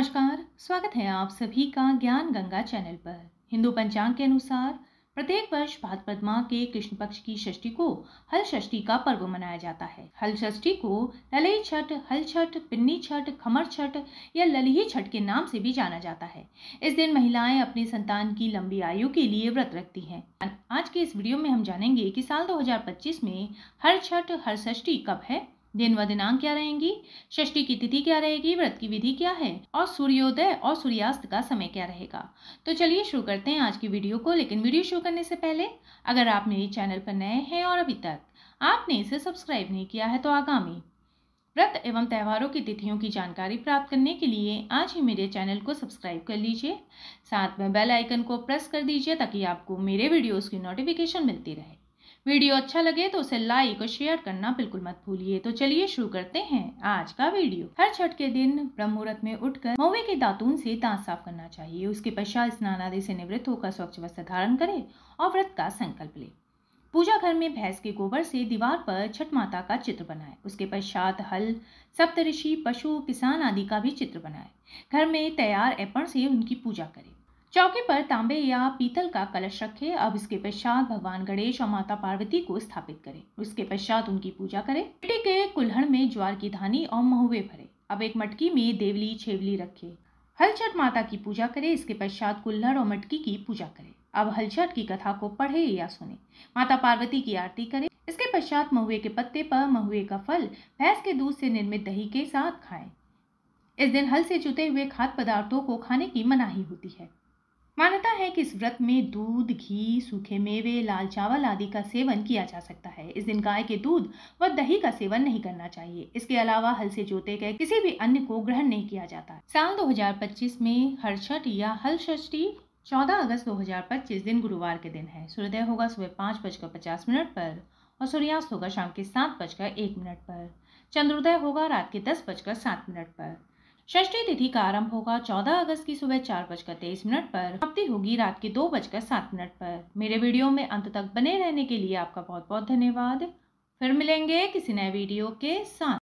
नमस्कार स्वागत है आप सभी का ज्ञान गंगा चैनल पर हिंदू पंचांग के अनुसार प्रत्येक वर्ष भाद्रपद माह के कृष्ण पक्ष की षष्टी को हल षष्टी का पर्व मनाया जाता है हल षष्ठी को ललई छठ हल छठ पिन्नी छठ खमर छठ या ललही छठ के नाम से भी जाना जाता है इस दिन महिलाएं अपने संतान की लंबी आयु के लिए व्रत रखती हैं आज के इस वीडियो में हम जानेंगे कि साल 2025 में हर छठ हर षष्टी कब है दिन व दिनांक क्या रहेंगी षष्टी की तिथि क्या रहेगी व्रत की विधि क्या है और सूर्योदय और सूर्यास्त का समय क्या रहेगा तो चलिए शुरू करते हैं आज की वीडियो को लेकिन वीडियो शुरू करने से पहले अगर आप मेरे चैनल पर नए हैं और अभी तक आपने इसे सब्सक्राइब नहीं किया है तो आगामी व्रत एवं त्यौहारों की तिथियों की जानकारी प्राप्त करने के लिए आज ही मेरे चैनल को सब्सक्राइब कर लीजिए साथ में बेल आइकन को प्रेस कर दीजिए ताकि आपको मेरे वीडियोस की नोटिफिकेशन मिलती रहे वीडियो अच्छा लगे तो उसे लाइक और शेयर करना बिल्कुल मत भूलिए तो चलिए शुरू करते हैं आज का वीडियो हर छठ के दिन मुहूर्त में उठकर महुए के दातून से दांत साफ करना चाहिए उसके पश्चात स्नान आदि से निवृत्त होकर स्वच्छ वस्त्र धारण करे और व्रत का संकल्प ले पूजा घर में भैंस के गोबर से दीवार पर छठ माता का चित्र बनाए उसके पश्चात हल सप्तऋषि पशु किसान आदि का भी चित्र बनाए घर में तैयार एपण से उनकी पूजा करें चौकी पर तांबे या पीतल का कलश रखें अब इसके पश्चात भगवान गणेश और माता पार्वती को स्थापित करें उसके पश्चात उनकी पूजा करें मिट्टी के कुल्हड़ में ज्वार की धानी और महुए भरे अब एक मटकी में देवली छेवली रखें हलचट माता की पूजा करें इसके पश्चात कुल्हड़ और मटकी की पूजा करें अब हलचट की कथा को पढ़े या सुने माता पार्वती की आरती करें इसके पश्चात महुए के पत्ते पर महुए का फल भैंस के दूध से निर्मित दही के साथ खाएं इस दिन हल से जुते हुए खाद्य पदार्थों को खाने की मनाही होती है मान्यता है कि इस व्रत में दूध घी सूखे मेवे लाल चावल आदि का सेवन किया जा सकता है इस दिन गाय के दूध व दही का सेवन नहीं करना चाहिए इसके अलावा हल से जोते गए किसी भी अन्न को ग्रहण नहीं किया जाता साल 2025 में हर छठ या हल षष्ठी चौदह अगस्त 2025 दिन गुरुवार के दिन है सूर्योदय होगा सुबह पाँच बजकर पचास मिनट पर और सूर्यास्त होगा शाम के सात बजकर एक मिनट पर चंद्रोदय होगा रात के दस बजकर सात मिनट पर षष्ठी तिथि का आरंभ होगा 14 अगस्त की सुबह चार बजकर तेईस मिनट पर समाप्ति होगी रात के दो बजकर सात मिनट पर मेरे वीडियो में अंत तक बने रहने के लिए आपका बहुत बहुत धन्यवाद फिर मिलेंगे किसी नए वीडियो के साथ